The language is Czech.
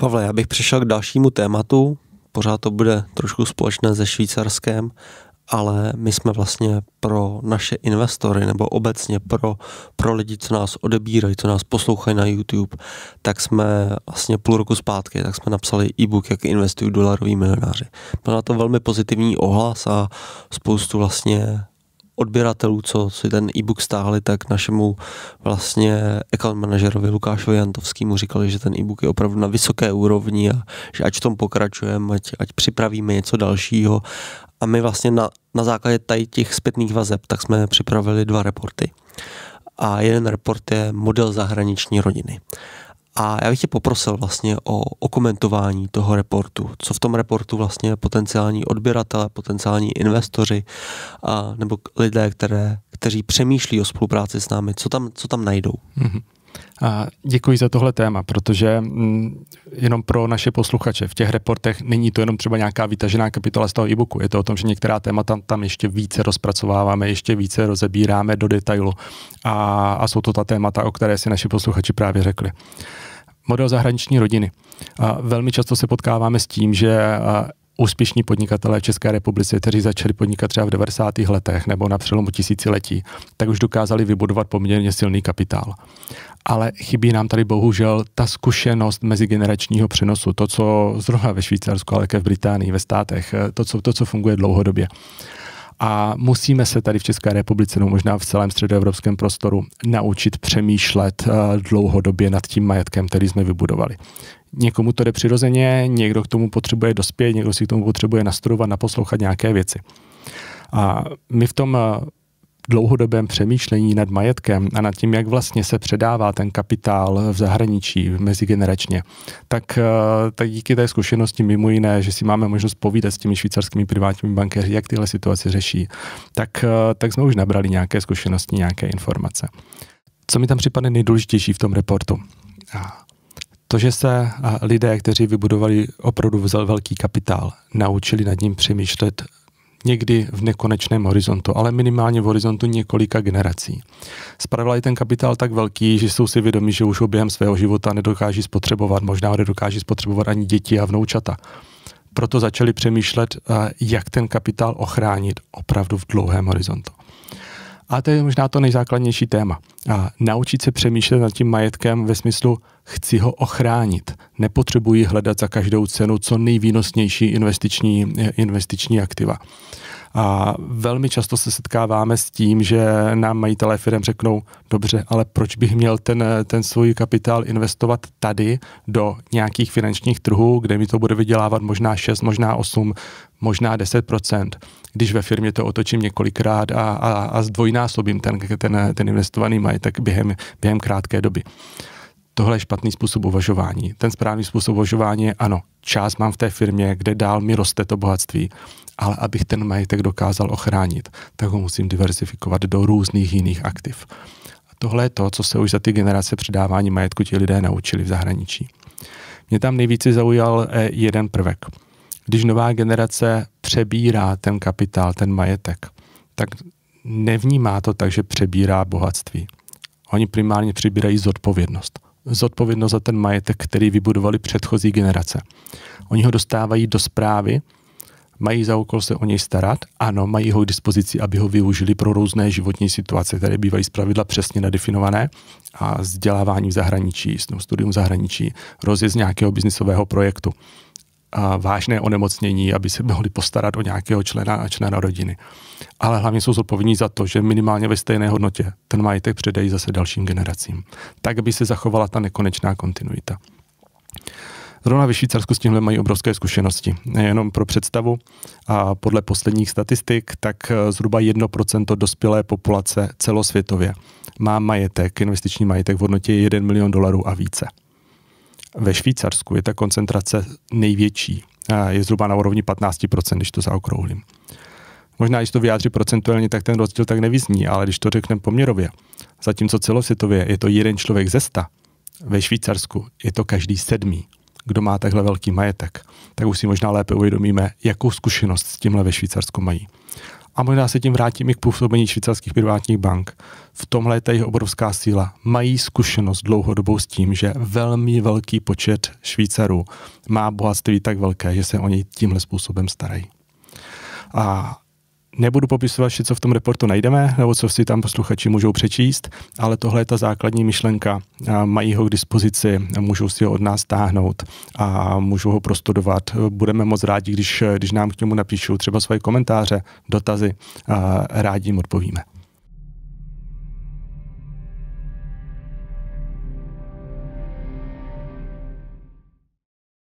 Pavle, já bych přišel k dalšímu tématu. Pořád to bude trošku společné se švýcarském, ale my jsme vlastně pro naše investory nebo obecně pro, pro lidi, co nás odebírají, co nás poslouchají na YouTube, tak jsme vlastně půl roku zpátky, tak jsme napsali e-book, jak investují dolaroví milionáři. Byl na to velmi pozitivní ohlas a spoustu vlastně odběratelů, co si ten e-book stáhli, tak našemu vlastně account manažerovi Lukášovi Jantovskému říkali, že ten e-book je opravdu na vysoké úrovni a že ať v tom pokračujeme, ať, ať připravíme něco dalšího. A my vlastně na, na základě tady těch zpětných vazeb, tak jsme připravili dva reporty. A jeden report je model zahraniční rodiny. A já bych tě poprosil vlastně o, okomentování komentování toho reportu. Co v tom reportu vlastně potenciální odběratele, potenciální investoři a, nebo lidé, které, kteří přemýšlí o spolupráci s námi, co tam, co tam najdou? Mm-hmm. A děkuji za tohle téma, protože mm, jenom pro naše posluchače v těch reportech není to jenom třeba nějaká vytažená kapitola z toho e-booku. Je to o tom, že některá témata tam ještě více rozpracováváme, ještě více rozebíráme do detailu a, a jsou to ta témata, o které si naši posluchači právě řekli model zahraniční rodiny. Velmi často se potkáváme s tím, že úspěšní podnikatelé v České republice, kteří začali podnikat třeba v 90. letech nebo na přelomu tisíciletí, tak už dokázali vybudovat poměrně silný kapitál. Ale chybí nám tady bohužel ta zkušenost mezigeneračního přenosu, to, co zrovna ve Švýcarsku, ale také v Británii, ve státech, to co, to, co funguje dlouhodobě. A musíme se tady v České republice, no možná v celém středoevropském prostoru, naučit přemýšlet eh, dlouhodobě nad tím majetkem, který jsme vybudovali. Někomu to jde přirozeně, někdo k tomu potřebuje dospět, někdo si k tomu potřebuje nastudovat, naposlouchat nějaké věci. A my v tom eh, dlouhodobém přemýšlení nad majetkem a nad tím, jak vlastně se předává ten kapitál v zahraničí mezigeneračně, tak, eh, tak díky té zkušenosti mimo jiné, že si máme možnost povídat s těmi švýcarskými privátními bankéři, jak tyhle situace řeší, tak, eh, tak jsme už nabrali nějaké zkušenosti, nějaké informace. Co mi tam připadne nejdůležitější v tom reportu? To, že se eh, lidé, kteří vybudovali opravdu velký kapitál, naučili nad ním přemýšlet někdy v nekonečném horizontu, ale minimálně v horizontu několika generací. Spravila je ten kapitál tak velký, že jsou si vědomi, že už ho během svého života nedokáží spotřebovat, možná ho nedokáží spotřebovat ani děti a vnoučata. Proto začali přemýšlet, eh, jak ten kapitál ochránit opravdu v dlouhém horizontu. A to je možná to nejzákladnější téma. A naučit se přemýšlet nad tím majetkem ve smyslu chci ho ochránit. Nepotřebuji hledat za každou cenu co nejvýnosnější investiční, eh, investiční aktiva. A velmi často se setkáváme s tím, že nám majitelé firm řeknou, dobře, ale proč bych měl ten, ten svůj kapitál investovat tady do nějakých finančních trhů, kde mi to bude vydělávat možná 6, možná 8, možná 10%, když ve firmě to otočím několikrát a, a, a zdvojnásobím ten, ten, ten investovaný majetek během, během krátké doby tohle je špatný způsob uvažování. Ten správný způsob uvažování je ano, čas mám v té firmě, kde dál mi roste to bohatství, ale abych ten majetek dokázal ochránit, tak ho musím diversifikovat do různých jiných aktiv. A tohle je to, co se už za ty generace předávání majetku ti lidé naučili v zahraničí. Mě tam nejvíce zaujal eh, jeden prvek. Když nová generace přebírá ten kapitál, ten majetek, tak nevnímá to tak, že přebírá bohatství. Oni primárně přebírají zodpovědnost zodpovědnost za ten majetek, který vybudovali předchozí generace. Oni ho dostávají do zprávy, mají za úkol se o něj starat, ano, mají ho k dispozici, aby ho využili pro různé životní situace, které bývají zpravidla přesně nadefinované a vzdělávání v zahraničí, studium v zahraničí, rozjezd nějakého biznisového projektu vážné onemocnění, aby se mohli postarat o nějakého člena a člena rodiny. Ale hlavně jsou zodpovědní za to, že minimálně ve stejné hodnotě ten majetek předají zase dalším generacím. Tak aby se zachovala ta nekonečná kontinuita. Zrovna ve Švýcarsku s tímhle mají obrovské zkušenosti. Jenom pro představu, a podle posledních statistik, tak eh, zhruba 1% dospělé populace celosvětově má majetek, investiční majetek v hodnotě 1 milion dolarů a více. Ve Švýcarsku je ta koncentrace největší. Je zhruba na úrovni 15%, když to zaokrouhlím. Možná, když to vyjádří procentuálně, tak ten rozdíl tak nevyzní, ale když to řekneme poměrově, zatímco celosvětově je to jeden člověk ze sta, ve Švýcarsku je to každý sedmý, kdo má takhle velký majetek, tak už si možná lépe uvědomíme, jakou zkušenost s tímhle ve Švýcarsku mají a možná se tím vrátím i k působení švýcarských privátních bank. V tomhle je ta jejich obrovská síla. Mají zkušenost dlouhodobou s tím, že velmi velký počet Švýcarů má bohatství tak velké, že se o něj tímhle způsobem starají. A Nebudu popisovat vše, co v tom reportu najdeme, nebo co si tam posluchači můžou přečíst, ale tohle je ta základní myšlenka. Mají ho k dispozici, můžou si ho od nás táhnout a můžou ho prostudovat. Budeme moc rádi, když, když nám k němu napíšou třeba svoje komentáře, dotazy. Rádi jim odpovíme.